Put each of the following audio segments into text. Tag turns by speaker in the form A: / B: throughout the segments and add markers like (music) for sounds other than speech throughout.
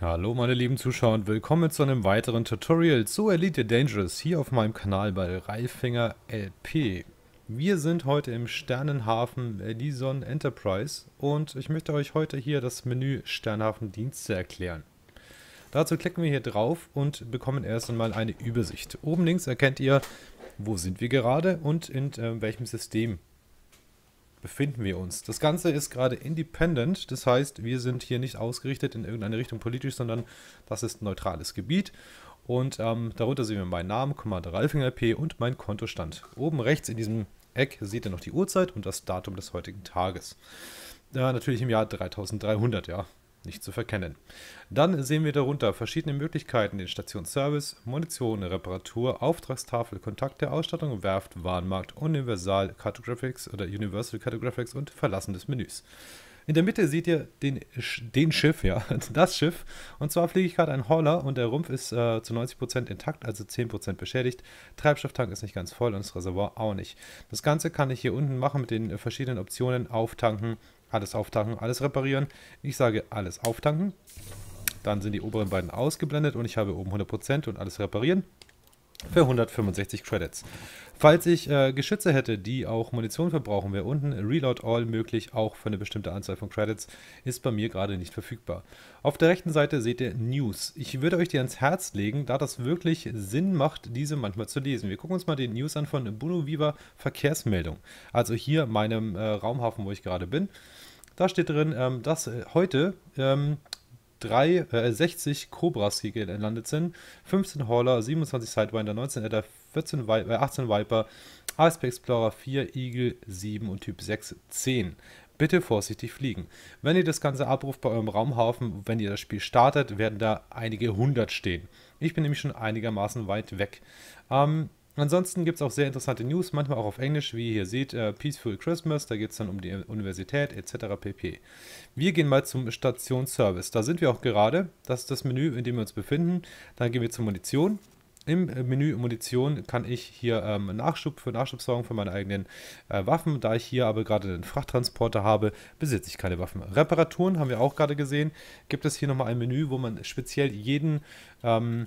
A: Hallo meine lieben Zuschauer und willkommen zu einem weiteren Tutorial zu Elite Dangerous hier auf meinem Kanal bei Ralfinger LP. Wir sind heute im Sternenhafen Edison Enterprise und ich möchte euch heute hier das Menü Sternhafen erklären. Dazu klicken wir hier drauf und bekommen erst einmal eine Übersicht. Oben links erkennt ihr, wo sind wir gerade und in äh, welchem System befinden wir uns. Das Ganze ist gerade independent, das heißt, wir sind hier nicht ausgerichtet in irgendeine Richtung politisch, sondern das ist ein neutrales Gebiet. Und ähm, darunter sehen wir meinen Namen, Commander Ralfinger P und mein Kontostand. Oben rechts in diesem Eck seht ihr noch die Uhrzeit und das Datum des heutigen Tages. Ja, äh, natürlich im Jahr 3300, ja nicht zu verkennen. Dann sehen wir darunter verschiedene Möglichkeiten, den Stationsservice, Munition, Reparatur, Auftragstafel, Kontakte, Ausstattung, Werft, Warnmarkt, Universal Cartographics oder Universal Cartographics und Verlassen des Menüs. In der Mitte seht ihr den, den Schiff, ja, (laughs) das Schiff. Und zwar fliege ich gerade ein Hauler und der Rumpf ist äh, zu 90% intakt, also 10% beschädigt. Treibstofftank ist nicht ganz voll und das Reservoir auch nicht. Das Ganze kann ich hier unten machen mit den verschiedenen Optionen, auftanken, alles auftanken, alles reparieren. Ich sage alles auftanken. Dann sind die oberen beiden ausgeblendet und ich habe oben 100% und alles reparieren für 165 Credits. Falls ich äh, Geschütze hätte, die auch Munition verbrauchen, wäre unten Reload All möglich, auch für eine bestimmte Anzahl von Credits, ist bei mir gerade nicht verfügbar. Auf der rechten Seite seht ihr News. Ich würde euch die ans Herz legen, da das wirklich Sinn macht, diese manchmal zu lesen. Wir gucken uns mal die News an von Bruno Viva Verkehrsmeldung. Also hier meinem äh, Raumhafen, wo ich gerade bin. Da steht drin, ähm, dass äh, heute ähm, 3, äh, 60 Cobras hier entlandet sind. 15 Hauler, 27 Sidewinder, 19 Adder, 14 äh, Viper, 18 Viper, ASP Explorer 4, Eagle 7 und Typ 6 10. Bitte vorsichtig fliegen. Wenn ihr das Ganze abruft bei eurem Raumhaufen, wenn ihr das Spiel startet, werden da einige hundert stehen. Ich bin nämlich schon einigermaßen weit weg. Ähm, Ansonsten gibt es auch sehr interessante News, manchmal auch auf Englisch, wie ihr hier seht, äh, Peaceful Christmas, da geht es dann um die Universität etc. pp. Wir gehen mal zum Stationsservice, da sind wir auch gerade, das ist das Menü, in dem wir uns befinden. Dann gehen wir zur Munition. Im äh, Menü Munition kann ich hier ähm, Nachschub für Nachschub sorgen für meine eigenen äh, Waffen. Da ich hier aber gerade einen Frachttransporter habe, besitze ich keine Waffen. Reparaturen haben wir auch gerade gesehen. Gibt es hier nochmal ein Menü, wo man speziell jeden ähm,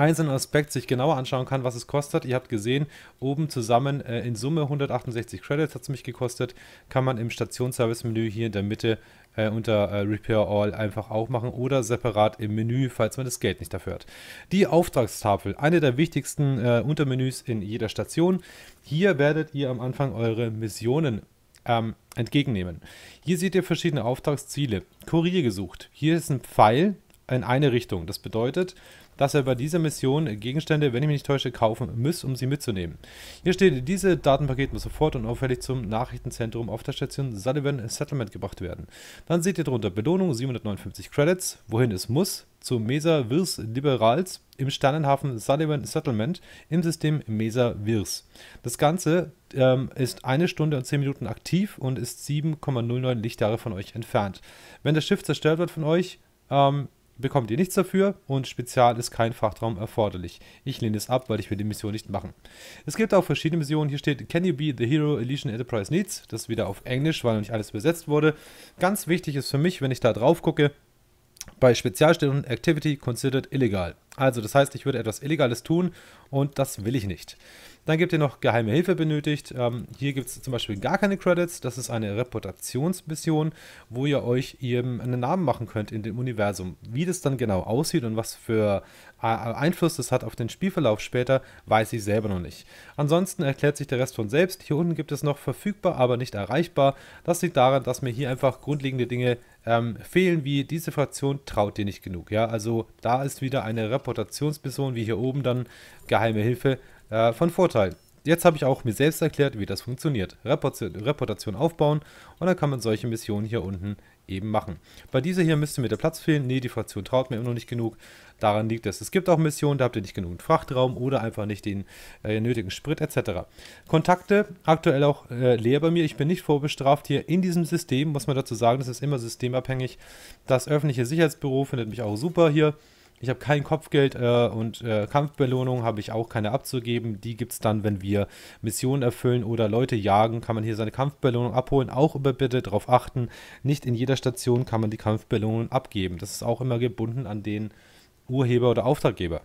A: einzelnen Aspekt sich genauer anschauen kann, was es kostet. Ihr habt gesehen, oben zusammen äh, in Summe 168 Credits hat es mich gekostet. Kann man im Stationsservice-Menü hier in der Mitte äh, unter äh, Repair All einfach auch machen oder separat im Menü, falls man das Geld nicht dafür hat. Die Auftragstafel, eine der wichtigsten äh, Untermenüs in jeder Station. Hier werdet ihr am Anfang eure Missionen ähm, entgegennehmen. Hier seht ihr verschiedene Auftragsziele. Kurier gesucht. Hier ist ein Pfeil in eine Richtung. Das bedeutet, dass er bei dieser Mission Gegenstände, wenn ich mich nicht täusche, kaufen muss, um sie mitzunehmen. Hier steht, diese Datenpakete muss sofort und auffällig zum Nachrichtenzentrum auf der Station Sullivan Settlement gebracht werden. Dann seht ihr drunter Belohnung 759 Credits, wohin es muss, zu Mesa Wirs Liberals im Sternenhafen Sullivan Settlement im System Mesa Wirs. Das Ganze ähm, ist eine Stunde und zehn Minuten aktiv und ist 7,09 Lichtjahre von euch entfernt. Wenn das Schiff zerstört wird von euch, ähm, bekommt ihr nichts dafür und Spezial ist kein Fachtraum erforderlich. Ich lehne es ab, weil ich will die Mission nicht machen. Es gibt auch verschiedene Missionen. Hier steht Can you be the hero Elysian Enterprise needs? Das ist wieder auf Englisch, weil noch nicht alles übersetzt wurde. Ganz wichtig ist für mich, wenn ich da drauf gucke, bei Spezialstellung Activity considered illegal. Also das heißt, ich würde etwas Illegales tun und das will ich nicht. Dann gibt ihr noch geheime Hilfe benötigt. Ähm, hier gibt es zum Beispiel gar keine Credits. Das ist eine Reputationsmission, wo ihr euch eben einen Namen machen könnt in dem Universum. Wie das dann genau aussieht und was für äh, Einfluss das hat auf den Spielverlauf später, weiß ich selber noch nicht. Ansonsten erklärt sich der Rest von selbst. Hier unten gibt es noch verfügbar, aber nicht erreichbar. Das liegt daran, dass mir hier einfach grundlegende Dinge ähm, fehlen, wie diese Fraktion traut dir nicht genug. Ja, also da ist wieder eine Reputation. Apportationsmission wie hier oben dann geheime Hilfe äh, von Vorteil. Jetzt habe ich auch mir selbst erklärt, wie das funktioniert. Reportation aufbauen und dann kann man solche Missionen hier unten eben machen. Bei dieser hier müsste mir der Platz fehlen. Nee, die Fraktion traut mir immer noch nicht genug. Daran liegt es. Es gibt auch Missionen, da habt ihr nicht genügend Frachtraum oder einfach nicht den äh, nötigen Sprit etc. Kontakte aktuell auch äh, leer bei mir. Ich bin nicht vorbestraft hier in diesem System. Muss man dazu sagen, das ist immer systemabhängig. Das öffentliche Sicherheitsbüro findet mich auch super hier. Ich habe kein Kopfgeld äh, und äh, Kampfbelohnung habe ich auch keine abzugeben. Die gibt es dann, wenn wir Missionen erfüllen oder Leute jagen, kann man hier seine Kampfbelohnung abholen. Auch über bitte darauf achten, nicht in jeder Station kann man die Kampfbelohnung abgeben. Das ist auch immer gebunden an den Urheber oder Auftraggeber.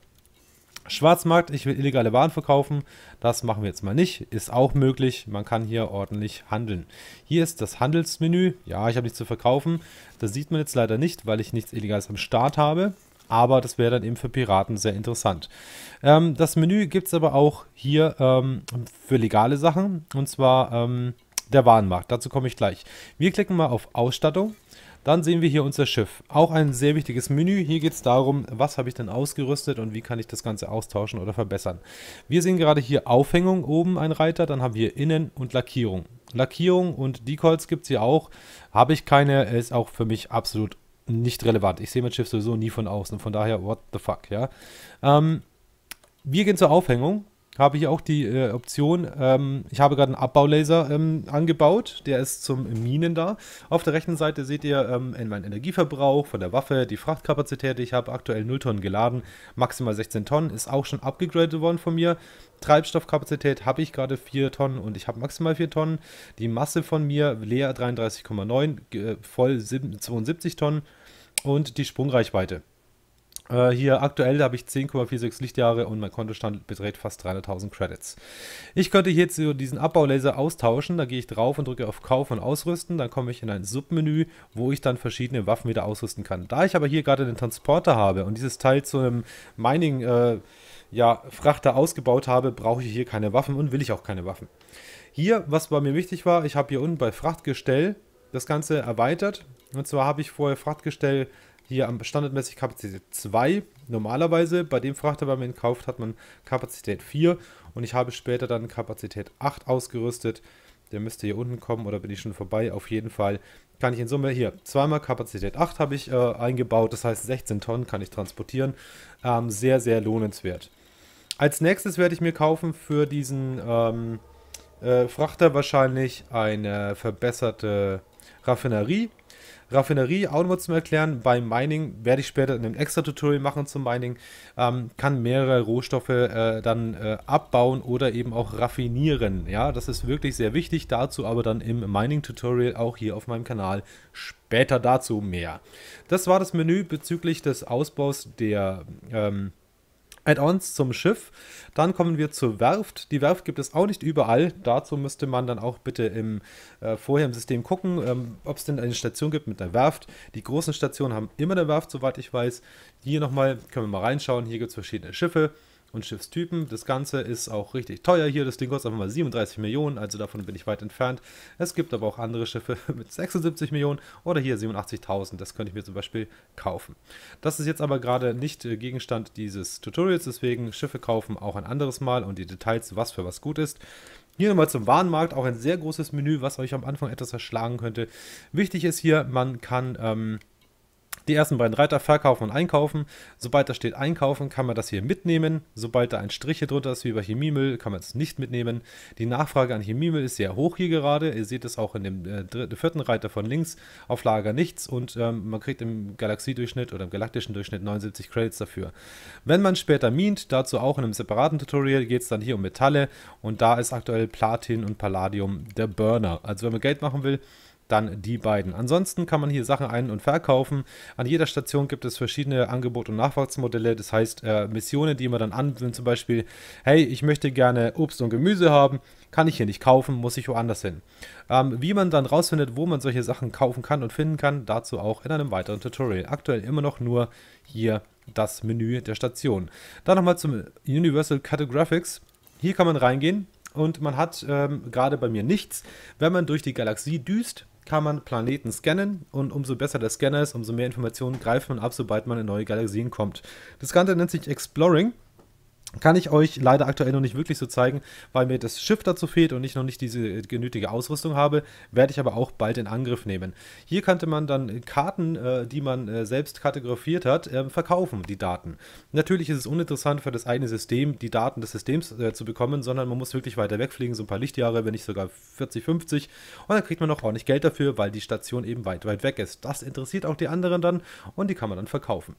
A: Schwarzmarkt, ich will illegale Waren verkaufen. Das machen wir jetzt mal nicht. Ist auch möglich. Man kann hier ordentlich handeln. Hier ist das Handelsmenü. Ja, ich habe nichts zu verkaufen. Das sieht man jetzt leider nicht, weil ich nichts Illegales am Start habe aber das wäre dann eben für Piraten sehr interessant. Ähm, das Menü gibt es aber auch hier ähm, für legale Sachen und zwar ähm, der Warenmarkt. Dazu komme ich gleich. Wir klicken mal auf Ausstattung. Dann sehen wir hier unser Schiff. Auch ein sehr wichtiges Menü. Hier geht es darum, was habe ich denn ausgerüstet und wie kann ich das Ganze austauschen oder verbessern. Wir sehen gerade hier Aufhängung oben, ein Reiter. Dann haben wir Innen und Lackierung. Lackierung und Decals gibt es hier auch. Habe ich keine, ist auch für mich absolut nicht relevant. Ich sehe mein Schiff sowieso nie von außen. Von daher, what the fuck, ja. Ähm, wir gehen zur Aufhängung habe ich auch die äh, Option, ähm, ich habe gerade einen Abbaulaser ähm, angebaut, der ist zum Minen da. Auf der rechten Seite seht ihr ähm, meinen Energieverbrauch von der Waffe, die Frachtkapazität, ich habe aktuell 0 Tonnen geladen, maximal 16 Tonnen, ist auch schon abgegradet worden von mir. Treibstoffkapazität habe ich gerade 4 Tonnen und ich habe maximal 4 Tonnen. Die Masse von mir leer 33,9, voll 72 Tonnen und die Sprungreichweite äh, hier aktuell habe ich 10,46 Lichtjahre und mein Kontostand beträgt fast 300.000 Credits. Ich könnte hier jetzt diesen Abbaulaser austauschen. Da gehe ich drauf und drücke auf Kauf und Ausrüsten. Dann komme ich in ein Submenü, wo ich dann verschiedene Waffen wieder ausrüsten kann. Da ich aber hier gerade den Transporter habe und dieses Teil zu einem Mining äh, ja, Frachter ausgebaut habe, brauche ich hier keine Waffen und will ich auch keine Waffen. Hier, was bei mir wichtig war, ich habe hier unten bei Frachtgestell das Ganze erweitert. Und zwar habe ich vorher Frachtgestell hier am standardmäßig Kapazität 2. Normalerweise bei dem Frachter, man ihn kauft, hat man Kapazität 4 und ich habe später dann Kapazität 8 ausgerüstet. Der müsste hier unten kommen oder bin ich schon vorbei. Auf jeden Fall kann ich in Summe hier zweimal Kapazität 8 habe ich äh, eingebaut. Das heißt 16 Tonnen kann ich transportieren. Ähm, sehr, sehr lohnenswert. Als nächstes werde ich mir kaufen für diesen ähm, äh, Frachter wahrscheinlich eine verbesserte Raffinerie. Raffinerie auch nochmal zu erklären. Beim Mining werde ich später ein extra Tutorial machen zum Mining. Ähm, kann mehrere Rohstoffe äh, dann äh, abbauen oder eben auch raffinieren. Ja, das ist wirklich sehr wichtig. Dazu aber dann im Mining-Tutorial auch hier auf meinem Kanal später dazu mehr. Das war das Menü bezüglich des Ausbaus der ähm, Add-ons zum Schiff. Dann kommen wir zur Werft. Die Werft gibt es auch nicht überall. Dazu müsste man dann auch bitte im, äh, vorher im System gucken, ähm, ob es denn eine Station gibt mit einer Werft. Die großen Stationen haben immer eine Werft, soweit ich weiß. Hier nochmal können wir mal reinschauen. Hier gibt es verschiedene Schiffe und Schiffstypen. Das Ganze ist auch richtig teuer hier. Das Ding kostet einfach mal 37 Millionen, also davon bin ich weit entfernt. Es gibt aber auch andere Schiffe (laughs) mit 76 Millionen oder hier 87.000. Das könnte ich mir zum Beispiel kaufen. Das ist jetzt aber gerade nicht äh, Gegenstand dieses Tutorials, deswegen Schiffe kaufen auch ein anderes Mal und die Details, was für was gut ist. Hier nochmal zum Warenmarkt, auch ein sehr großes Menü, was euch am Anfang etwas erschlagen könnte. Wichtig ist hier, man kann... Ähm, die ersten beiden Reiter verkaufen und einkaufen. Sobald da steht einkaufen, kann man das hier mitnehmen. Sobald da ein Strich hier drunter ist, wie bei Chemiemüll, kann man es nicht mitnehmen. Die Nachfrage an Chemiemüll ist sehr hoch hier gerade. Ihr seht es auch in dem äh, dritten, vierten Reiter von links. Auf Lager nichts und ähm, man kriegt im Galaxiedurchschnitt oder im galaktischen Durchschnitt 79 Credits dafür. Wenn man später mint, dazu auch in einem separaten Tutorial, geht es dann hier um Metalle und da ist aktuell Platin und Palladium der Burner. Also wenn man Geld machen will, dann die beiden. Ansonsten kann man hier Sachen ein- und verkaufen. An jeder Station gibt es verschiedene Angebot- und Nachwuchsmodelle, Das heißt, äh, Missionen, die man dann anbietet, zum Beispiel, hey, ich möchte gerne Obst und Gemüse haben, kann ich hier nicht kaufen, muss ich woanders hin. Ähm, wie man dann rausfindet, wo man solche Sachen kaufen kann und finden kann, dazu auch in einem weiteren Tutorial. Aktuell immer noch nur hier das Menü der Station. Dann nochmal zum Universal Cartographics. Hier kann man reingehen. Und man hat ähm, gerade bei mir nichts. Wenn man durch die Galaxie düst, kann man Planeten scannen und umso besser der Scanner ist, umso mehr Informationen greift man ab, sobald man in neue Galaxien kommt. Das Ganze nennt sich Exploring kann ich euch leider aktuell noch nicht wirklich so zeigen, weil mir das Schiff dazu fehlt und ich noch nicht diese genötige Ausrüstung habe, werde ich aber auch bald in Angriff nehmen. Hier könnte man dann Karten, äh, die man äh, selbst kartografiert hat, ähm, verkaufen, die Daten. Natürlich ist es uninteressant für das eigene System, die Daten des Systems äh, zu bekommen, sondern man muss wirklich weiter wegfliegen, so ein paar Lichtjahre, wenn nicht sogar 40, 50. Und dann kriegt man auch ordentlich Geld dafür, weil die Station eben weit, weit weg ist. Das interessiert auch die anderen dann und die kann man dann verkaufen.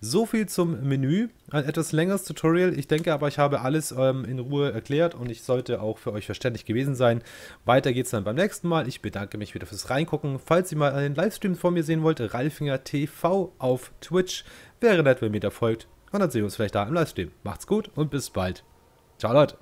A: So viel zum Menü. Ein etwas längeres Tutorial. Ich denke aber, ich habe alles ähm, in Ruhe erklärt und ich sollte auch für euch verständlich gewesen sein. Weiter geht's dann beim nächsten Mal. Ich bedanke mich wieder fürs Reingucken. Falls ihr mal einen Livestream von mir sehen wollt, Ralfinger TV auf Twitch. Wäre nett, wenn ihr mir da folgt. Und dann sehen wir uns vielleicht da im Livestream. Macht's gut und bis bald. Ciao, Leute.